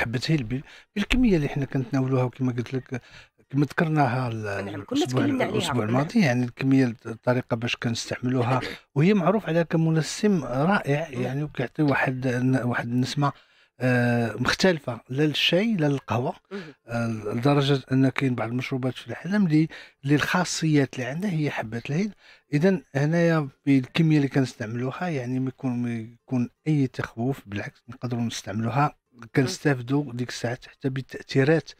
حبت بالكميه اللي حنا كنتناولوها وكما قلت لك كما ذكرناها الاسبوع الاسبوع الماضي يعني الكميه الطريقه باش كنستعملوها وهي معروف عليها كمنسم رائع يعني وكيعطي واحد واحد النسمه آه، مختلفة لا للشاي لا للقهوة آه، لدرجة أن كاين بعض المشروبات في العالم اللي اللي الخاصيات اللي عندها هي حبة الهيل إذا هنايا بالكمية اللي كنستعملوها يعني ما يكون ما يكون أي تخوف بالعكس نقدروا نستعملوها كنستافدوا ديك الساعات حتى بالتاثيرات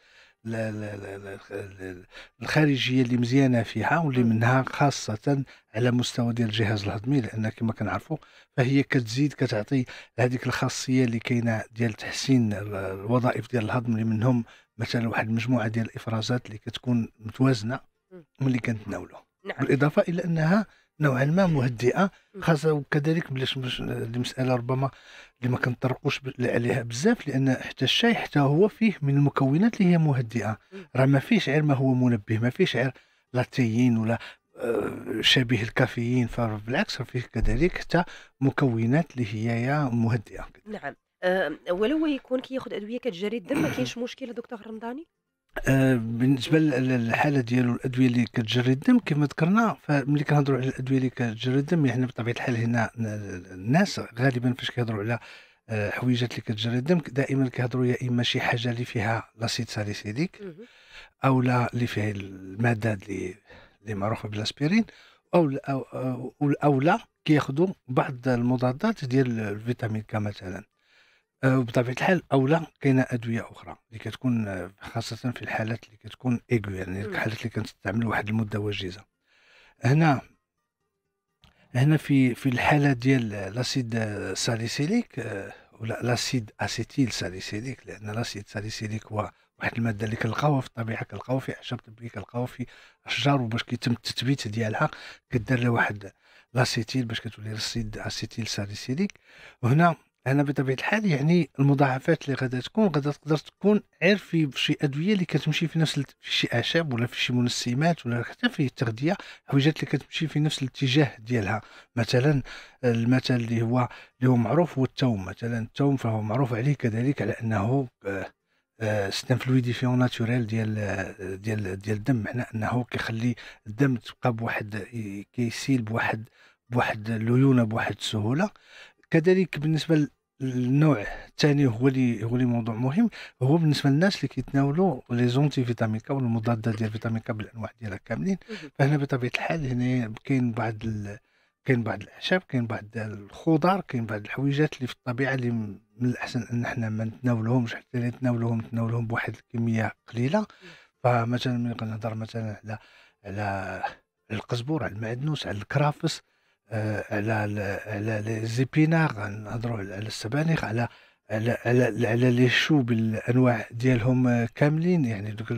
الخارجيه اللي مزيانه فيها واللي منها خاصه على مستوى ديال الجهاز الهضمي لان كما كنعرفوا فهي كتزيد كتعطي هذيك الخاصيه اللي كاينه ديال تحسين الوظائف ديال الهضم اللي منهم مثلا واحد المجموعه ديال الافرازات اللي كتكون متوازنه ملي كنتناولوا نعم. بالاضافه الى انها نوعا ما مهدئه خاصه وكذلك بلاش المساله ربما اللي ما كنطرقوش عليها بزاف لان حتى الشاي حتى هو فيه من المكونات اللي هي مهدئه راه ما فيش غير ما هو منبه ما فيش غير لاتيين ولا آه، شبيه الكافيين فبالعكس فيه كذلك حتى مكونات اللي هي مهدئه نعم أه ولو يكون كياخذ ادويه كتجري الدم ما كاينش مشكل دكتور رمضاني آه، بالنسبه للحاله ديالو الادويه اللي كتجري الدم كما ذكرنا فملي كنهضروا على الادويه اللي كتجري الدم يعني بطبيعه الحال هنا الناس غالبا فاش كيهضروا على آه، حويجات اللي كتجري الدم دائما كيهضروا يا اما شي حاجه اللي فيها لاسيد ساليسيليك او لا اللي فيها الماده اللي اللي معروفه بالاسبرين او او او لا كياخذوا بعض المضادات ديال الفيتامين كا مثلا آه، وبطبيعه الحال اولا كاينه ادويه اخرى اللي كتكون آه، خاصه في الحالات اللي كتكون ايغو يعني الحالات اللي كنستعمل واحد المده وجيزه هنا هنا في في الحاله ديال لاسيد آه، ساليسيليك ولا لاسيد اسيتيل ساليسيليك لان لاسيد ساليسيليك هو واحد الماده اللي كنلقاوها في الطبيعه كنلقاوها في اعشاب طبيه كنلقاوها في اشجار وباش كيتم التثبيت ديالها كدار لها واحد لاسيتيل باش كتولي لاسيد اسيتيل ساليسيليك وهنا انا بطبيعه الحال يعني المضاعفات اللي غادا تكون غادا تقدر تكون غير في شي ادويه اللي كتمشي في نفس في شي اعشاب ولا في شي منسمات ولا حتى في التغذيه حويجات اللي كتمشي في نفس الاتجاه ديالها مثلا المثل اللي هو اللي هو معروف هو التوم مثلا التوم فهو معروف عليه كذلك على انه سيستم فلويديفيون ناتوريل ديال ديال ديال الدم حنا انه كيخلي الدم تبقى بواحد كيسيل بواحد بواحد الليونه بواحد السهوله كذلك بالنسبه للنوع الثاني هو اللي هو اللي موضوع مهم هو بالنسبه للناس اللي كيتناولوا لي زونتي فيتامين كا والمضادات ديال فيتامين كا بالانواع ديالها كاملين فهنا بطبيعه الحال هنا كاين بعض ال... كاين بعض الاعشاب كاين بعض الخضار كاين بعض الحويجات اللي في الطبيعه اللي من الاحسن ان احنا ما نتناولهمش حتى اللي نتناولهم نتناولهم بواحد الكميه قليله فمثلا ملي كنهضر مثلا على على القزبور على المعدنوس على الكرافس على على لي زيبينار نهضروا على السبانخ على على على على لي شو بالانواع ديالهم كاملين يعني دوك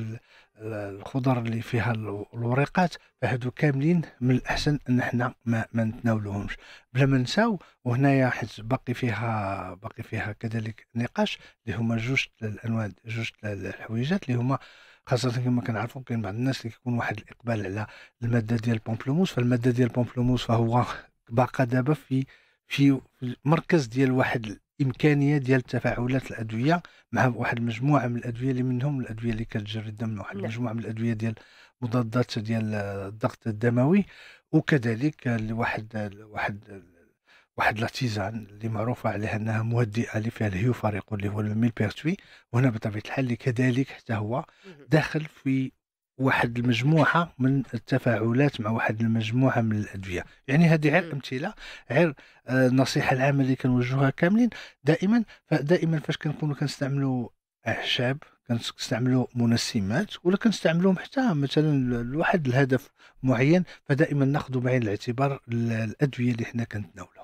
الخضر اللي فيها الوريقات فهادو كاملين من الاحسن ان حنا ما, ما نتناولوهمش بلا ما نساو وهنايا حيت باقي فيها باقي فيها كذلك نقاش اللي هما جوج الانواع جوج الحويجات اللي هما آه خاصه كما كنعرفوا كاين بعض الناس اللي كيكون واحد الاقبال على الماده ديال البومبلوموس فالماده ديال البومبلوموس فهو باقا دابا في في المركز ديال واحد الامكانيه ديال تفاعلات الادويه مع واحد المجموعه من الادويه اللي منهم الادويه اللي كتجري الدم واحد المجموعه نعم. من الادويه ديال مضادات ديال الضغط الدموي وكذلك لواحد واحد واحد لاتيزان اللي معروفه عليها انها مهدئه اللي فيها الهيو فريق اللي هو الميل بيرتوي وهنا بطبيعه الحال اللي كذلك حتى هو داخل في واحد المجموعه من التفاعلات مع واحد المجموعه من الادويه يعني هذه غير امثله غير النصيحه آه، العامه اللي كنوجهها كاملين دائما فدائما فاش كنكونوا كنستعملوا اعشاب كنستعملوا منسمات ولا كنستعملوهم حتى مثلا لواحد الهدف معين فدائما ناخذ بعين الاعتبار الادويه اللي حنا كنتناولها